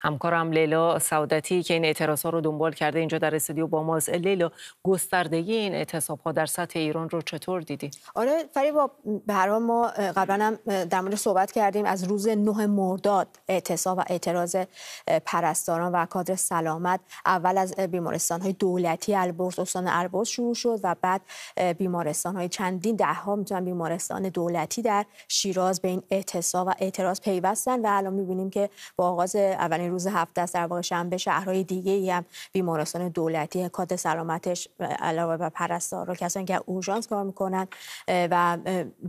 همکارم لیلا سعادتی که این اعتراض ها رو دنبال کرده اینجا در استودیو با ماست لیلا گستردگی این اعتصاب ها در سطح ایران رو چطور دیدی آره فریبا به هر ما قبلا هم در مورد صحبت کردیم از روز نه مرداد اعتصاب و اعتراض پرستاران و کادر سلامت اول از بیمارستان های دولتی البرز استان البرز شروع شد و بعد بیمارستان های چندین ده ها میتونن بیمارستان دولتی در شیراز به این اعتصاب و اعتراض پیوستن و الان میبینیم که با آغاز اولین روز هفته است در واقع شنبه شهرهای دیگه ای هم بیمارستان دولتی کاد سلامتش علاوه بر پرستارا کسانی که اورژانس کار میکنن و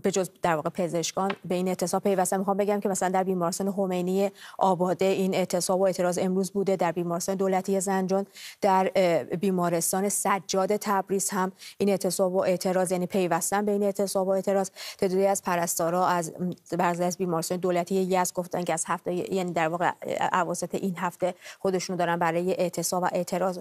به جز در واقع پزشکان به این اعتصاب پیوسته میخوام بگم که مثلا در بیمارستان خمینی آباده این اعتصاب و اعتراض امروز بوده در بیمارستان دولتی زنجان در بیمارستان سجاد تبریز هم این اعتصاب و اعتراض یعنی پیوستن به این و اعتراض تعدادی از پرستارا از بعضی از بیمارستان دولتی یزد گفتن که از هفته یعنی در واقع این هفته خودشونو دارن برای اعتصاب و اعتراض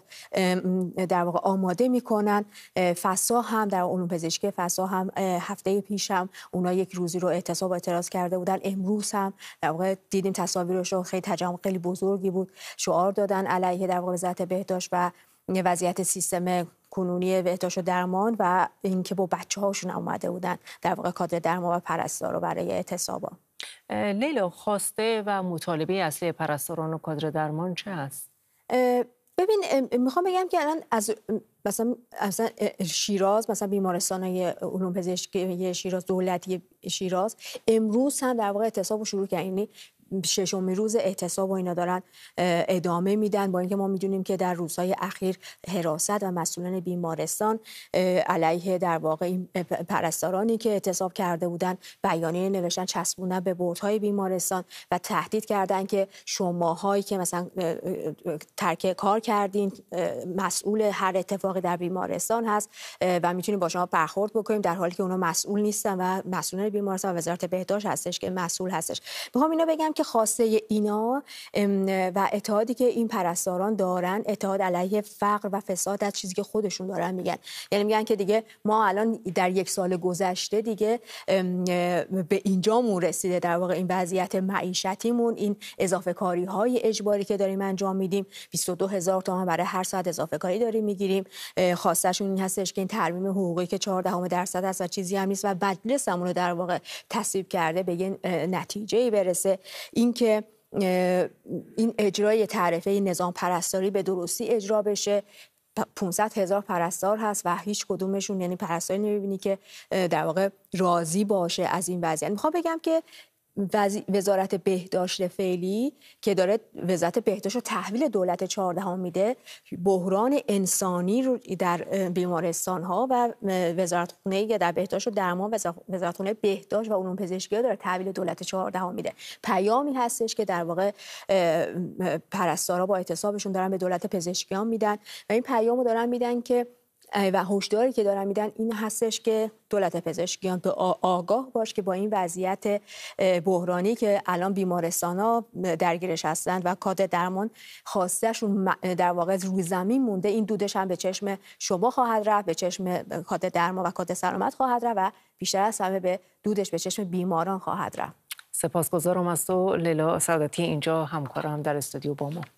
در واقع آماده میکنن فسا هم در علوم پزشکی فسا هم هفته پیش هم اونا یک روزی رو اعتصاب و اعتراض کرده بودن امروز هم در واقع دیدیم تصاویرش خیلی تجمع خیلی بزرگی بود شعار دادن علیه در واقع وزارت بهداشت و وضعیت سیستم کنونی بهداشت و درمان و اینکه با بچه هاشون اومده بودن در واقع کادر درمان و پرستار رو برای اعتصاب لیلا خواسته و مطالبه اصلی پرستاران و کادر درمان چه است؟ ببین میخوام بگم که الان از مثلا شیراز مثلا بیمارستان های علوم پزشکی شیراز دولتی شیراز امروز هم در واقع اعتصاب شروع کردن یعنی ششمین روز اعتصاب و اینا دارن ادامه میدن با اینکه ما میدونیم که در روزهای اخیر حراست و مسئولان بیمارستان علیه در واقع این پرستارانی که احتساب کرده بودن بیانیه نوشتن چسبونه به بردهای بیمارستان و تهدید کردن که شماهایی که مثلا ترک کار کردین مسئول هر اتفاقی در بیمارستان هست و میتونیم با شما برخورد بکنیم در حالی که اونا مسئول نیستن و مسئول بیمارستان و وزارت بهداشت هستش که مسئول هستش میخوام اینو بگم که خواسته اینا و اتحادی که این پرستاران دارن اتحاد علیه فقر و فساد از چیزی که خودشون دارن میگن یعنی میگن که دیگه ما الان در یک سال گذشته دیگه به مون رسیده در واقع این وضعیت معیشتیمون این اضافه کاری های اجباری که داریم انجام میدیم 22 هزار تومان برای هر ساعت اضافه کاری داریم میگیریم خواستشون این هستش که این ترمیم حقوقی که 14 درصد است و چیزی هم نیست و مجلسمون رو در واقع تصویب کرده به نتیجه ای برسه اینکه این اجرای تعرفه نظام پرستاری به درستی اجرا بشه 500 هزار پرستار هست و هیچ کدومشون یعنی پرستاری نمیبینی که در واقع راضی باشه از این وضعیت یعنی میخوام بگم که وزارت بهداشت فعلی که داره وزارت بهداشت رو تحویل دولت چهاردهم میده بحران انسانی رو در بیمارستان ها و وزارت خونه در بهداشت و درمان وزارت خونه بهداشت و علوم پزشکی ها داره تحویل دولت چهاردهم میده پیامی هستش که در واقع پرستارا با اعتصابشون دارن به دولت پزشکیان میدن و این پیامو دارن میدن که و هشداری که دارن میدن این هستش که دولت پزشکیان به آگاه باش که با این وضعیت بحرانی که الان بیمارستان ها درگیرش هستند و کادر درمان خواستشون در واقع روی زمین مونده این دودش هم به چشم شما خواهد رفت به چشم کادر درمان و کادر سلامت خواهد رفت و بیشتر از همه به دودش به چشم بیماران خواهد رفت سپاسگزارم از تو لیلا سعادتی اینجا همکارم در استودیو با ما